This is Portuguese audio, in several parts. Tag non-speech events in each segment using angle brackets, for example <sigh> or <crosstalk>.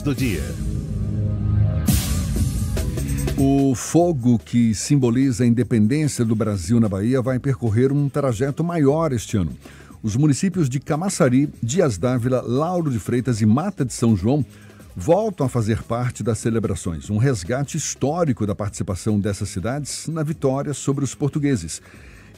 do dia. O fogo que simboliza a independência do Brasil na Bahia vai percorrer um trajeto maior este ano. Os municípios de Camaçari, Dias Dávila, Lauro de Freitas e Mata de São João voltam a fazer parte das celebrações, um resgate histórico da participação dessas cidades na vitória sobre os portugueses.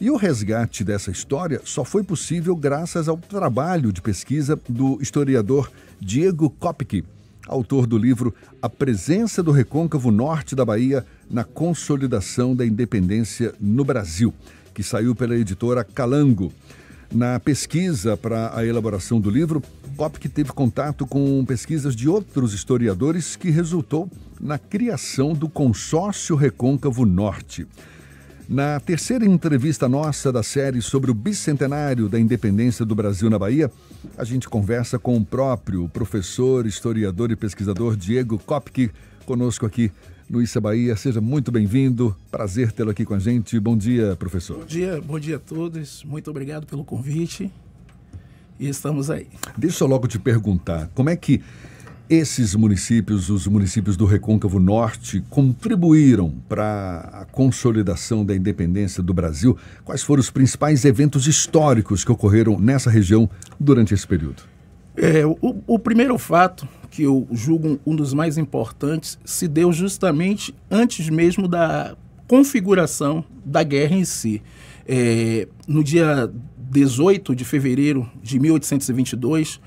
E o resgate dessa história só foi possível graças ao trabalho de pesquisa do historiador Diego Kopke, autor do livro A Presença do Recôncavo Norte da Bahia na Consolidação da Independência no Brasil, que saiu pela editora Calango. Na pesquisa para a elaboração do livro, Popke teve contato com pesquisas de outros historiadores que resultou na criação do Consórcio Recôncavo Norte. Na terceira entrevista nossa da série sobre o bicentenário da independência do Brasil na Bahia, a gente conversa com o próprio professor, historiador e pesquisador Diego Kopke, conosco aqui no Issa Bahia. Seja muito bem-vindo. Prazer tê-lo aqui com a gente. Bom dia, professor. Bom dia, bom dia a todos. Muito obrigado pelo convite. E estamos aí. Deixa eu logo te perguntar, como é que esses municípios, os municípios do Recôncavo Norte, contribuíram para a consolidação da independência do Brasil. Quais foram os principais eventos históricos que ocorreram nessa região durante esse período? É, o, o primeiro fato que eu julgo um dos mais importantes se deu justamente antes mesmo da configuração da guerra em si. É, no dia 18 de fevereiro de 1822,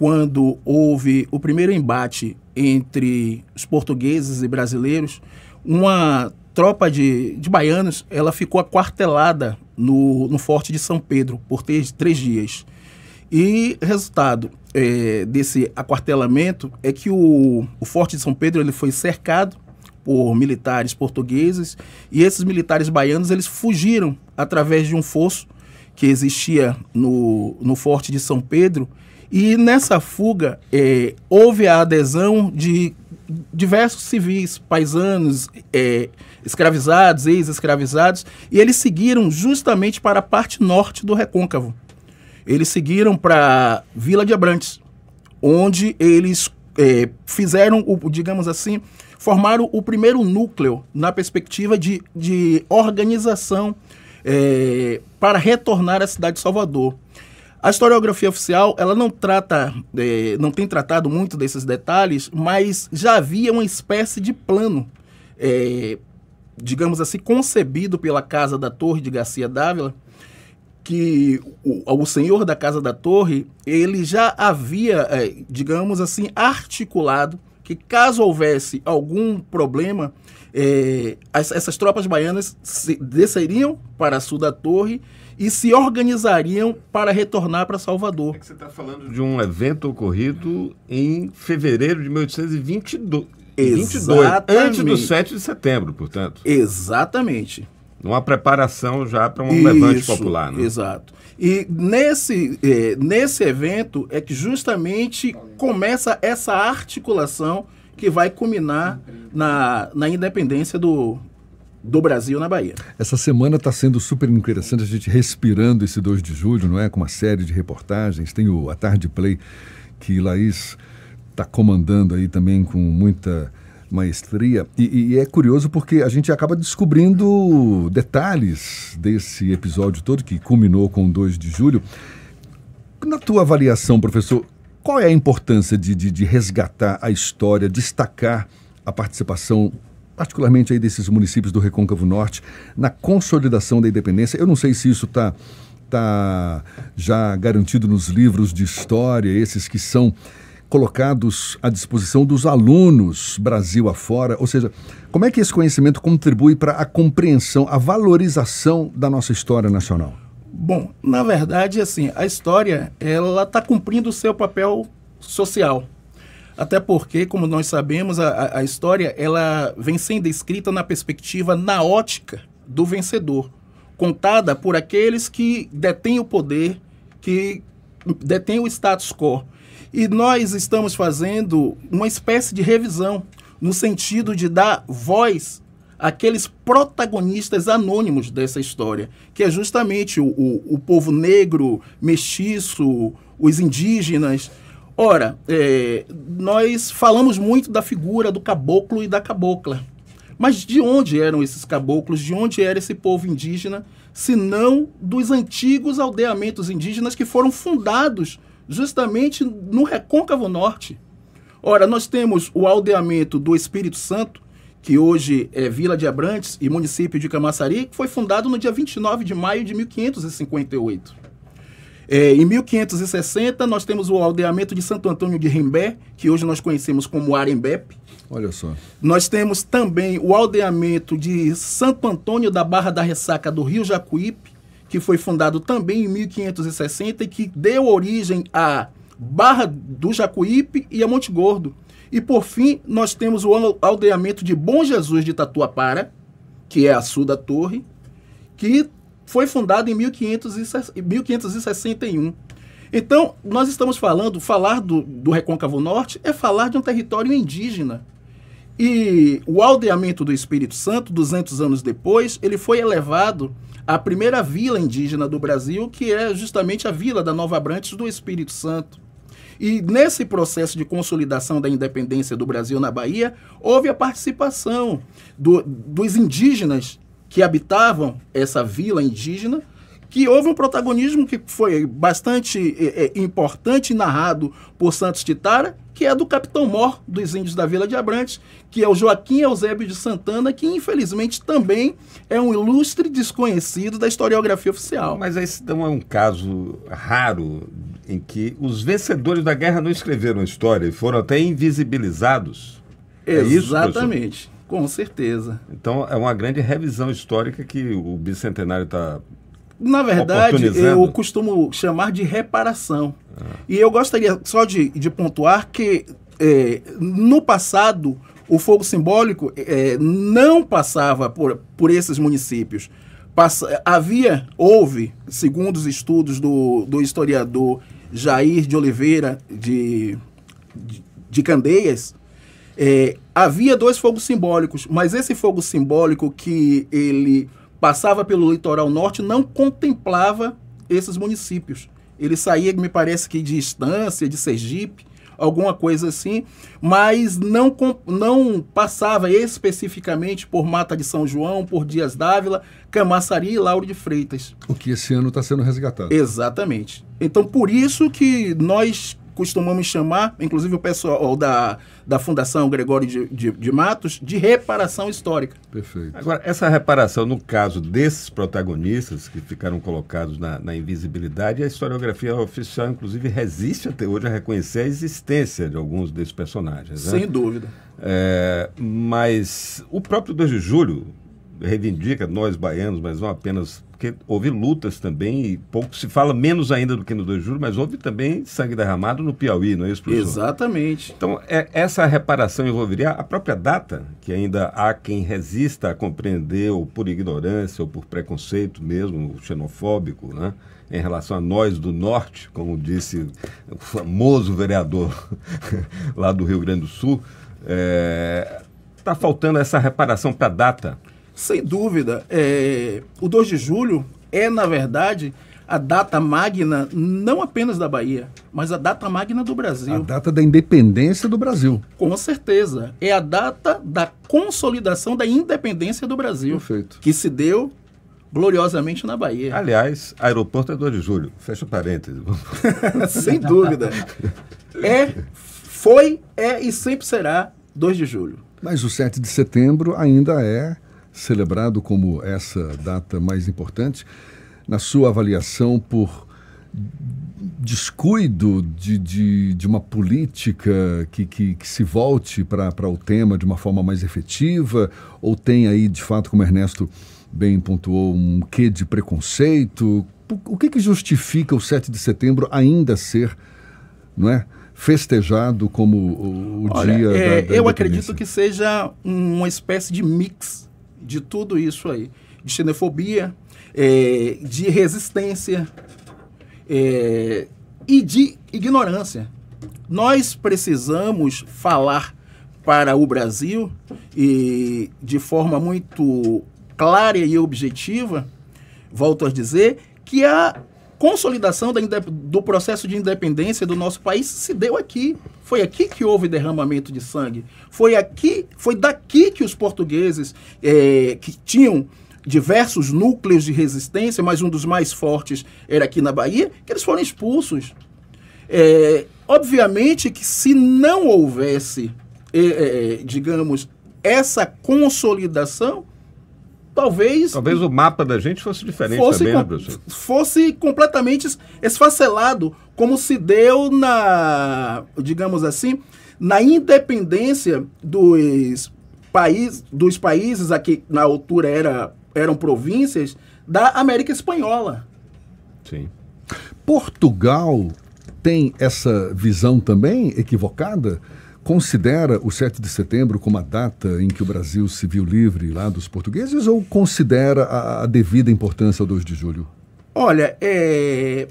quando houve o primeiro embate entre os portugueses e brasileiros, uma tropa de, de baianos ela ficou aquartelada no, no Forte de São Pedro por três, três dias. E resultado é, desse aquartelamento é que o, o Forte de São Pedro ele foi cercado por militares portugueses e esses militares baianos eles fugiram através de um fosso que existia no, no Forte de São Pedro e nessa fuga é, houve a adesão de diversos civis, paisanos, é, escravizados, ex-escravizados, e eles seguiram justamente para a parte norte do Recôncavo. Eles seguiram para Vila de Abrantes, onde eles é, fizeram, o, digamos assim, formaram o primeiro núcleo na perspectiva de, de organização é, para retornar à cidade de Salvador. A historiografia oficial, ela não trata, é, não tem tratado muito desses detalhes, mas já havia uma espécie de plano, é, digamos assim, concebido pela Casa da Torre de Garcia Dávila, que o, o, senhor da Casa da Torre, ele já havia, é, digamos assim, articulado que caso houvesse algum problema, é, as, essas tropas baianas se, desceriam para sul da torre e se organizariam para retornar para Salvador. É que você está falando de um evento ocorrido em fevereiro de 1822, Exatamente. antes do 7 de setembro, portanto. Exatamente. Uma preparação já para um Isso, levante popular, né? Exato. E nesse, é, nesse evento é que justamente começa essa articulação que vai culminar na, na independência do, do Brasil na Bahia. Essa semana está sendo super interessante, a gente respirando esse 2 de julho, não é? Com uma série de reportagens. Tem o A Tarde Play, que Laís está comandando aí também com muita maestria. E, e, é curioso porque a gente acaba descobrindo detalhes desse episódio todo, que culminou com 2 de julho. Na tua avaliação, professor, qual é a importância de, de, de resgatar a história, destacar a participação particularmente aí desses municípios do Recôncavo Norte, na consolidação da independência. Eu não sei se isso está tá já garantido nos livros de história, esses que são colocados à disposição dos alunos Brasil afora? Ou seja, como é que esse conhecimento contribui para a compreensão, a valorização da nossa história nacional? Bom, na verdade, assim, a história ela está cumprindo o seu papel social. Até porque, como nós sabemos, a, a história ela vem sendo escrita na perspectiva, na ótica do vencedor, contada por aqueles que detêm o poder, que detêm o status quo. E nós estamos fazendo uma espécie de revisão, no sentido de dar voz àqueles protagonistas anônimos dessa história, que é justamente o, o, o povo negro, mestiço, os indígenas, Ora, é, nós falamos muito da figura do caboclo e da cabocla. Mas de onde eram esses caboclos? De onde era esse povo indígena? Se não dos antigos aldeamentos indígenas que foram fundados justamente no recôncavo norte. Ora, nós temos o aldeamento do Espírito Santo, que hoje é Vila de Abrantes e município de Camaçari, que foi fundado no dia 29 de maio de 1558. É, em 1560, nós temos o aldeamento de Santo Antônio de Rimbé, que hoje nós conhecemos como Arembep. Olha só. Nós temos também o aldeamento de Santo Antônio da Barra da Ressaca do Rio Jacuípe, que foi fundado também em 1560 e que deu origem à Barra do Jacuípe e a Monte Gordo. E por fim, nós temos o aldeamento de Bom Jesus de Tatuapara, que é a sul da torre, que foi fundado em 1561. Então, nós estamos falando, falar do, do Recôncavo Norte é falar de um território indígena. E o aldeamento do Espírito Santo, 200 anos depois, ele foi elevado à primeira vila indígena do Brasil, que é justamente a Vila da Nova Abrantes do Espírito Santo. E nesse processo de consolidação da independência do Brasil na Bahia, houve a participação do, dos indígenas que habitavam essa vila indígena, que houve um protagonismo que foi bastante é, é importante narrado por Santos Titara, que é do capitão mor dos índios da Vila de Abrantes, que é o Joaquim Eusébio de Santana, que infelizmente também é um ilustre desconhecido da historiografia oficial. Mas esse não é um caso raro em que os vencedores da guerra não escreveram história e foram até invisibilizados. Exatamente. É isso, com certeza. Então é uma grande revisão histórica que o bicentenário está. Na verdade, eu costumo chamar de reparação. Ah. E eu gostaria só de, de pontuar que é, no passado o fogo simbólico é, é, não passava por, por esses municípios. Passa, havia, houve, segundo os estudos do, do historiador Jair de Oliveira de, de, de Candeias, é, havia dois fogos simbólicos, mas esse fogo simbólico que ele passava pelo litoral norte não contemplava esses municípios. Ele saía, me parece que de Estância, de Sergipe, alguma coisa assim, mas não, não passava especificamente por Mata de São João, por Dias d'Ávila, Camaçari e Lauro de Freitas. O que esse ano está sendo resgatado. Exatamente. Então, por isso que nós costumamos chamar, inclusive o pessoal da, da Fundação Gregório de, de, de Matos, de reparação histórica. Perfeito. Agora, essa reparação, no caso desses protagonistas que ficaram colocados na, na invisibilidade, a historiografia oficial, inclusive, resiste até hoje a reconhecer a existência de alguns desses personagens. Né? Sem dúvida. É, mas o próprio 2 de julho, reivindica, nós baianos, mas não apenas. Porque houve lutas também, e pouco se fala, menos ainda do que no 2 de julho, mas houve também sangue derramado no Piauí, não é isso, professor? Exatamente. Então, é, essa reparação envolveria a própria data, que ainda há quem resista a compreender, ou por ignorância, ou por preconceito mesmo, xenofóbico, né? em relação a nós do Norte, como disse o famoso vereador <laughs> lá do Rio Grande do Sul, está é, tá faltando essa reparação para a data. Sem dúvida, é, o 2 de julho é, na verdade, a data magna não apenas da Bahia, mas a data magna do Brasil. A data da independência do Brasil. Com certeza. É a data da consolidação da independência do Brasil. Perfeito. Que se deu gloriosamente na Bahia. Aliás, aeroporto é 2 de julho. Fecha parênteses. <laughs> Sem dúvida. É, foi, é e sempre será 2 de julho. Mas o 7 de setembro ainda é celebrado como essa data mais importante, na sua avaliação por descuido de, de, de uma política que, que, que se volte para o tema de uma forma mais efetiva? Ou tem aí, de fato, como Ernesto bem pontuou, um quê de preconceito? O que, que justifica o 7 de setembro ainda ser, não é? festejado como o, o Olha, dia é, da, da Eu acredito que seja uma espécie de mix de tudo isso aí. De xenofobia, é, de resistência é, e de ignorância. Nós precisamos falar para o Brasil e de forma muito clara e objetiva, volto a dizer, que a consolidação da, do processo de independência do nosso país se deu aqui, foi aqui que houve derramamento de sangue. Foi aqui, foi daqui que os portugueses é, que tinham diversos núcleos de resistência, mas um dos mais fortes era aqui na Bahia, que eles foram expulsos. É, obviamente que se não houvesse, é, é, é digamos, essa consolidação, talvez. Talvez o mapa da gente fosse diferente fosse também, né, com, né, professor? Fosse completamente esfacelado, como se deu na, digamos assim, na independência dos países, dos países aqui na altura era, eram províncias da América Espanhola. Sim. Portugal tem essa visão também equivocada considera o 7 de setembro como a data em que o Brasil se viu livre lá dos portugueses ou considera a, a devida importância ao 2 de julho? Olha, é...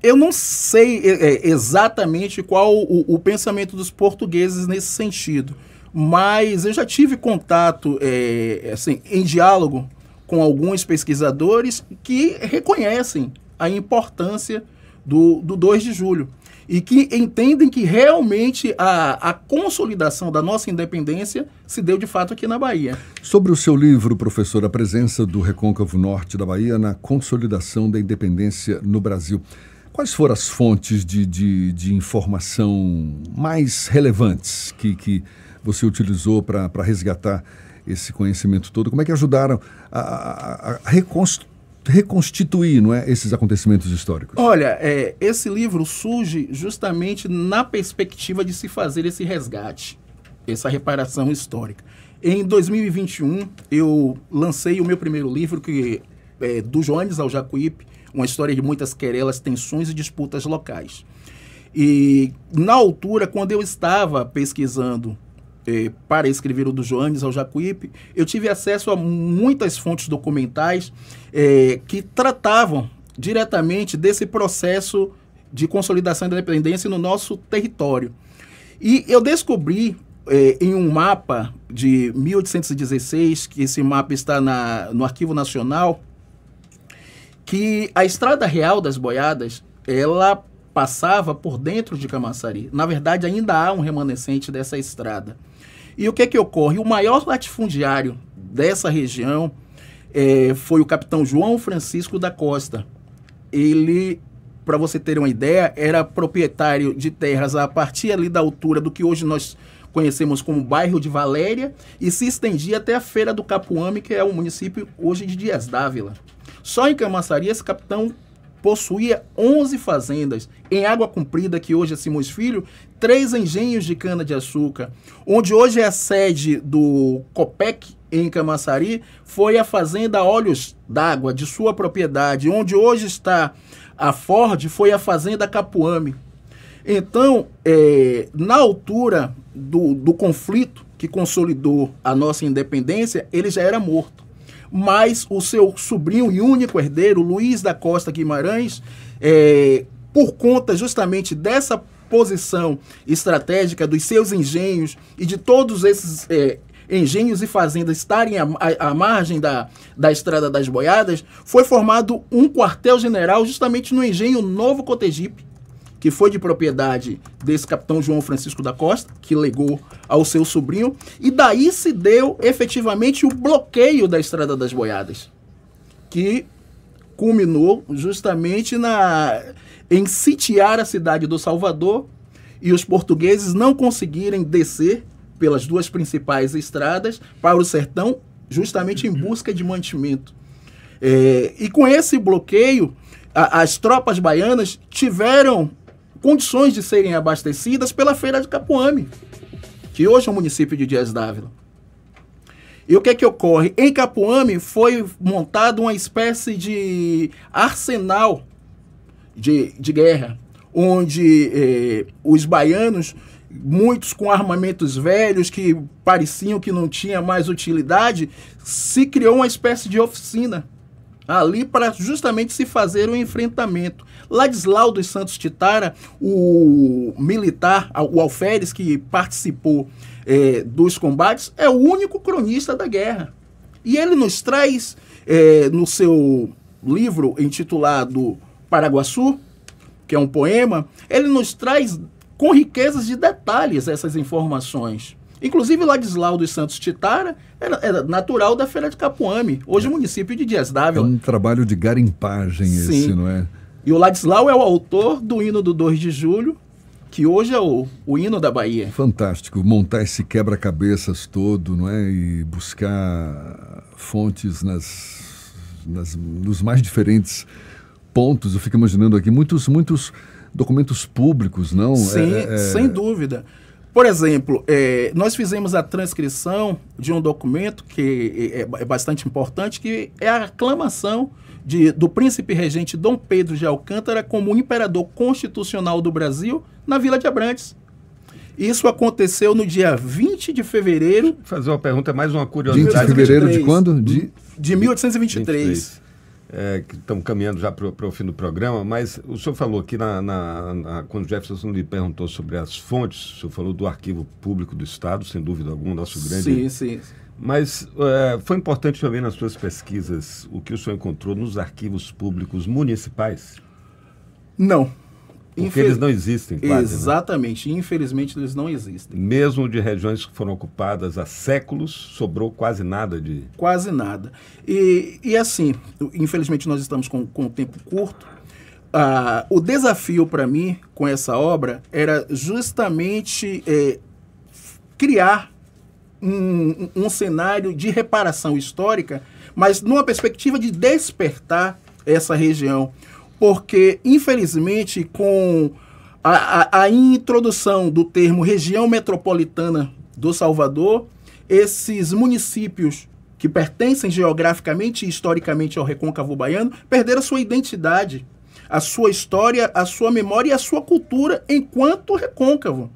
eu não sei é, é, exatamente qual o, o, pensamento dos portugueses nesse sentido, mas eu já tive contato, é, assim, em diálogo com alguns pesquisadores que reconhecem a importância do, do 2 de julho e que entendem que realmente a, a consolidação da nossa independência se deu de fato aqui na Bahia. Sobre o seu livro, professor, A Presença do Recôncavo Norte da Bahia na Consolidação da Independência no Brasil. Quais foram as fontes de, de, de informação mais relevantes que, que você utilizou para resgatar esse conhecimento todo? Como é que ajudaram a, a, a reconstituir não é, esses acontecimentos históricos? Olha, é, esse livro surge justamente na perspectiva de se fazer esse resgate, essa reparação histórica. Em 2021, eu lancei o meu primeiro livro, que é, é, Do Joanes ao Jacuípe, uma história de muitas querelas, tensões e disputas locais. E na altura, quando eu estava pesquisando eh, para escrever o do Joanes ao Jacuípe, eu tive acesso a muitas fontes documentais eh, que tratavam diretamente desse processo de consolidação da independência no nosso território. E eu descobri eh, em um mapa de 1816, que esse mapa está na, no Arquivo Nacional, que a Estrada Real das Boiadas, ela passava por dentro de Camaçari. Na verdade, ainda há um remanescente dessa estrada. E o que é que ocorre? O maior latifundiário dessa região é, foi o capitão João Francisco da Costa. Ele, para você ter uma ideia, era proprietário de terras a partir ali da altura do que hoje nós conhecemos como bairro de Valéria e se estendia até a Feira do Capuame, que é o município hoje de Dias Dávila. Só em Camaçari esse capitão possuía 11 fazendas em água comprida que hoje é Simões Filho três engenhos de cana-de-açúcar, onde hoje é a sede do COPEC em Camaçari, foi a fazenda Olhos d'Água, de sua propriedade. Onde hoje está a Ford, foi a fazenda Capuame. Então, é, na altura do, do conflito que consolidou a nossa independência, ele já era morto mas o seu sobrinho e único herdeiro, Luiz da Costa Guimarães, é, por conta justamente dessa posição estratégica dos seus engenhos e de todos esses é, engenhos e fazendas estarem à, à, à margem da, da Estrada das Boiadas, foi formado um quartel-general justamente no engenho Novo Cotegipe, que foi de propriedade desse capitão João Francisco da Costa, que legou ao seu sobrinho, e daí se deu efetivamente o bloqueio da Estrada das Boiadas, que culminou justamente na em sitiar a cidade do Salvador e os portugueses não conseguirem descer pelas duas principais estradas para o sertão, justamente em busca de mantimento. É, e com esse bloqueio, a, as tropas baianas tiveram condições de serem abastecidas pela feira de Capuame, que hoje é o município de Dias d'Ávila. E o que é que ocorre? Em Capuame foi montado uma espécie de arsenal de, de guerra, onde eh, os baianos, muitos com armamentos velhos que pareciam que não tinha mais utilidade, se criou uma espécie de oficina ali para justamente se fazer um enfrentamento. Ladislau dos Santos Titara, o militar, o alferes que participou eh, dos combates, é o único cronista da guerra. E ele nos traz eh, no seu livro intitulado Paraguaçu, que é um poema, ele nos traz com riquezas de detalhes essas informações. Inclusive, Ladislau dos Santos Titara era, era natural da Feira de Capuame, hoje é. município de Dias d'Ávila. É um trabalho de garimpagem Sim. esse, não é? E o Ladislau é o autor do hino do 2 de julho, que hoje é o, o hino da Bahia. Fantástico, montar esse quebra-cabeças todo, não é? E buscar fontes nas, nas, nos mais diferentes pontos, eu fico imaginando aqui, muitos, muitos documentos públicos, não? Sim, é, é, é... sem dúvida. Por exemplo, é, nós fizemos a transcrição de um documento que é, é, é, bastante importante, que é a aclamação de, do príncipe regente Dom Pedro de Alcântara como imperador constitucional do Brasil na Vila de Abrantes. Isso aconteceu no dia 20 de fevereiro. Vou fazer uma pergunta, mais uma curiosidade. 20 de fevereiro de quando? De, de 1823. 23 é, que estão caminhando já para o fim do programa, mas o senhor falou aqui, na, na, na, quando o Jefferson lhe perguntou sobre as fontes, o senhor falou do Arquivo Público do Estado, sem dúvida alguma, nosso grande. Sim, sim. Mas é, foi importante também nas suas pesquisas o que o senhor encontrou nos arquivos públicos municipais? Não. Porque eles não existem, quase, né? Exatamente. Né? Infelizmente, eles não existem. Mesmo de regiões que foram ocupadas há séculos, sobrou quase nada de... Quase nada. E, e assim, infelizmente, nós estamos com, com tempo curto. Ah, o desafio para mim com essa obra era justamente é, criar um, um cenário de reparação histórica, mas numa perspectiva de despertar essa região porque, infelizmente, com a, a, a introdução do termo região metropolitana do Salvador, esses municípios que pertencem geograficamente e historicamente ao recôncavo baiano perderam sua identidade, a sua história, a sua memória e a sua cultura enquanto recôncavo.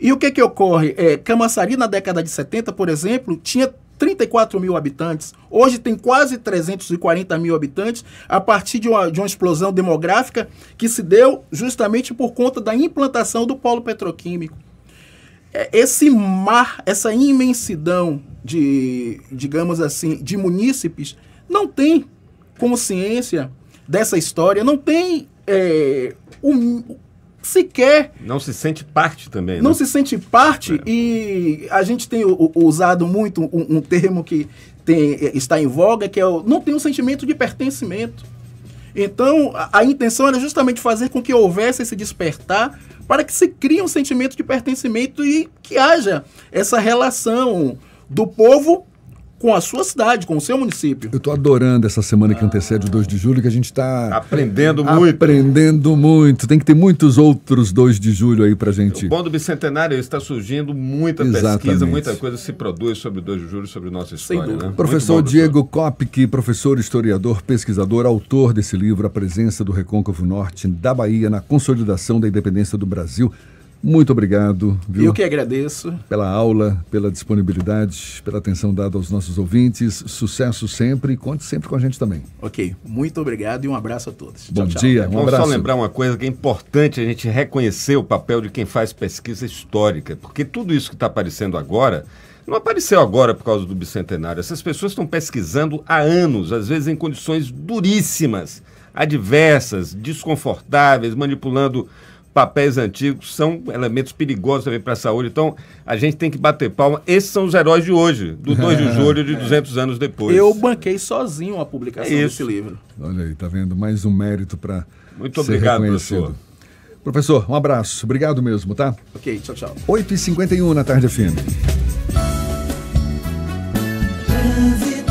E o que, que ocorre? É, Camaçari, na década de 70, por exemplo, tinha 34 mil habitantes, hoje tem quase 340 mil habitantes, a partir de uma, de uma explosão demográfica que se deu justamente por conta da implantação do polo petroquímico. É, esse mar, essa imensidão de, digamos assim, de munícipes, não tem consciência dessa história, não tem é, um, sequer. Não se sente parte também. Não né? se sente parte é. e a gente tem usado muito um, um termo que tem, eh, está em voga, que é o não tem um sentimento de pertencimento. Então, a, a intenção era justamente fazer com que houvesse esse despertar para que se crie um sentimento de pertencimento e que haja essa relação do povo com a sua cidade, com o seu município. Eu estou adorando essa semana que antecede o 2 de julho, que a gente está... Aprendendo muito. Aprendendo muito. Tem que ter muitos outros 2 de julho aí para gente... O bom do Bicentenário está surgindo muita Exatamente. pesquisa, muita coisa se produz sobre o 2 de julho, sobre nossa história. Sem dúvida. Né? Professor Diego Kopke, professor, historiador, pesquisador, autor desse livro A Presença do Recôncavo Norte da Bahia na Consolidação da Independência do Brasil... Muito obrigado. Viu? Eu que agradeço. Pela aula, pela disponibilidade, pela atenção dada aos nossos ouvintes. Sucesso sempre e conte sempre com a gente também. Ok. Muito obrigado e um abraço a todos. Bom tchau, dia. Tchau. Um Vamos só lembrar uma coisa que é importante a gente reconhecer o papel de quem faz pesquisa histórica, porque tudo isso que está aparecendo agora não apareceu agora por causa do bicentenário. Essas pessoas estão pesquisando há anos, às vezes em condições duríssimas, adversas, desconfortáveis, manipulando papéis antigos são elementos perigosos também para a saúde. Então, a gente tem que bater palma. Esses são os heróis de hoje, do 2 de julho de 200 <laughs> é. anos depois. Eu banquei sozinho a publicação é desse livro. Olha aí, tá vendo? Mais um mérito para Muito ser obrigado, reconhecido. professor. Professor, um abraço. Obrigado mesmo, tá? Ok, tchau, tchau. 8h51 na tarde firme.